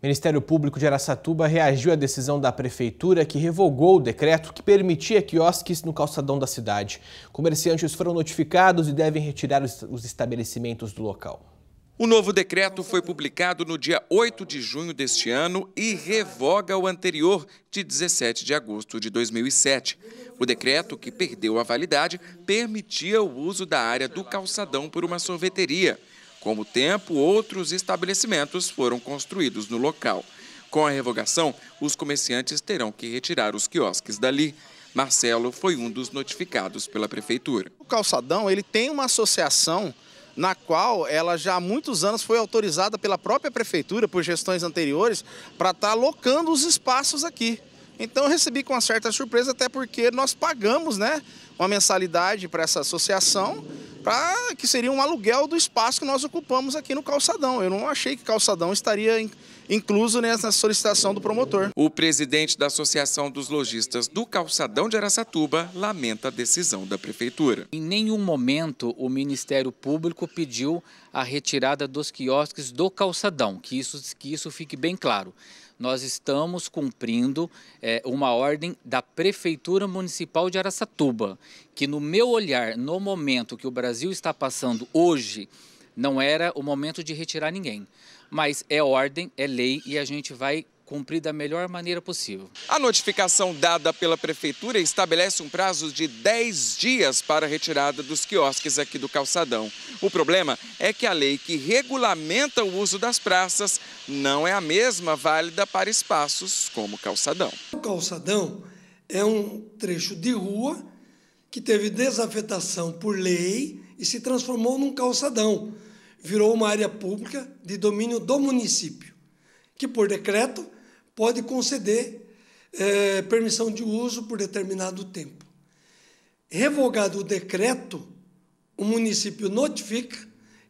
O Ministério Público de Araçatuba reagiu à decisão da prefeitura que revogou o decreto que permitia quiosques no calçadão da cidade. Comerciantes foram notificados e devem retirar os estabelecimentos do local. O novo decreto foi publicado no dia 8 de junho deste ano e revoga o anterior de 17 de agosto de 2007. O decreto, que perdeu a validade, permitia o uso da área do calçadão por uma sorveteria. Com o tempo, outros estabelecimentos foram construídos no local. Com a revogação, os comerciantes terão que retirar os quiosques dali. Marcelo foi um dos notificados pela prefeitura. O calçadão ele tem uma associação na qual ela já há muitos anos foi autorizada pela própria prefeitura, por gestões anteriores, para estar tá locando os espaços aqui. Então eu recebi com uma certa surpresa, até porque nós pagamos né, uma mensalidade para essa associação pra, que seria um aluguel do espaço que nós ocupamos aqui no calçadão. Eu não achei que calçadão estaria in, incluso nessa solicitação do promotor. O presidente da Associação dos Lojistas do Calçadão de Aracatuba lamenta a decisão da prefeitura. Em nenhum momento o Ministério Público pediu a retirada dos quiosques do calçadão, que isso, que isso fique bem claro nós estamos cumprindo é, uma ordem da Prefeitura Municipal de Araçatuba, que, no meu olhar, no momento que o Brasil está passando hoje, não era o momento de retirar ninguém. Mas é ordem, é lei e a gente vai cumprir da melhor maneira possível. A notificação dada pela Prefeitura estabelece um prazo de 10 dias para a retirada dos quiosques aqui do calçadão. O problema é que a lei que regulamenta o uso das praças não é a mesma válida para espaços como o calçadão. O calçadão é um trecho de rua que teve desafetação por lei e se transformou num calçadão. Virou uma área pública de domínio do município, que por decreto pode conceder é, permissão de uso por determinado tempo. Revogado o decreto, o município notifica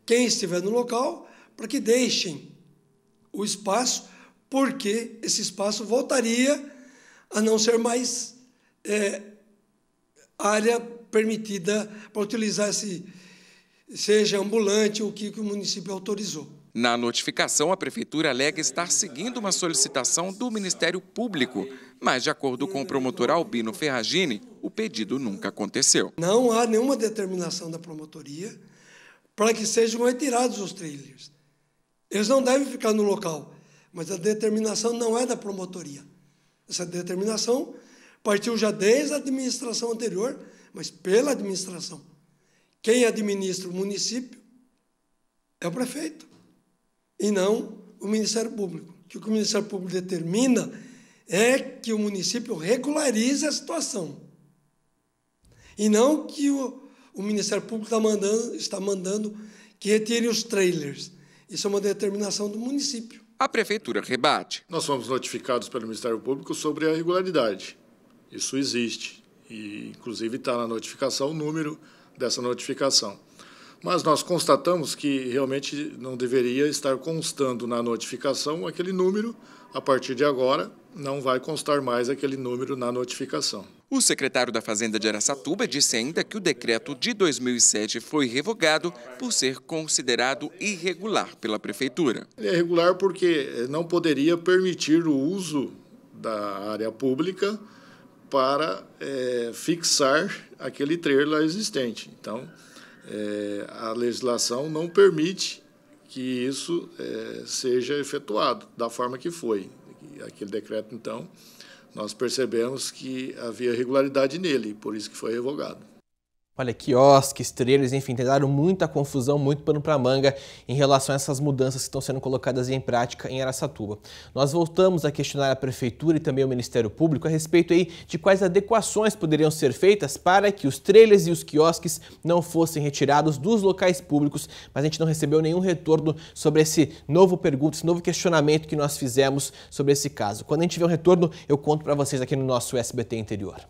quem estiver no local para que deixem o espaço, porque esse espaço voltaria a não ser mais é, área permitida para utilizar esse, seja ambulante ou o que o município autorizou. Na notificação, a Prefeitura alega estar seguindo uma solicitação do Ministério Público, mas, de acordo com o promotor Albino Ferragini, o pedido nunca aconteceu. Não há nenhuma determinação da promotoria para que sejam retirados os trailers. Eles não devem ficar no local, mas a determinação não é da promotoria. Essa determinação partiu já desde a administração anterior, mas pela administração. Quem administra o município é o prefeito e não o Ministério Público. o que o Ministério Público determina é que o município regularize a situação. E não que o, o Ministério Público está mandando, está mandando que retire os trailers. Isso é uma determinação do município. A prefeitura rebate. Nós fomos notificados pelo Ministério Público sobre a irregularidade. Isso existe. E, inclusive, está na notificação o número dessa notificação mas nós constatamos que realmente não deveria estar constando na notificação aquele número. A partir de agora, não vai constar mais aquele número na notificação. O secretário da Fazenda de Aracatuba disse ainda que o decreto de 2007 foi revogado por ser considerado irregular pela prefeitura. Ele é irregular porque eh, não poderia permitir o uso da área pública para é, fixar aquele trailer existente. Então, é, a legislação não permite que isso é, seja efetuado da forma que foi. Aquele decreto, então, nós percebemos que havia irregularidade nele, por isso que foi revogado. Olha, quiosques, trailers, enfim, tentaram muita confusão, muito pano para manga em relação a essas mudanças que estão sendo colocadas em prática em Aracatuba. Nós voltamos a questionar a Prefeitura e também o Ministério Público a respeito aí de quais adequações poderiam ser feitas para que os trailers e os quiosques não fossem retirados dos locais públicos, mas a gente não recebeu nenhum retorno sobre esse novo pergunta, esse novo questionamento que nós fizemos sobre esse caso. Quando a gente tiver um retorno, eu conto para vocês aqui no nosso SBT Interior.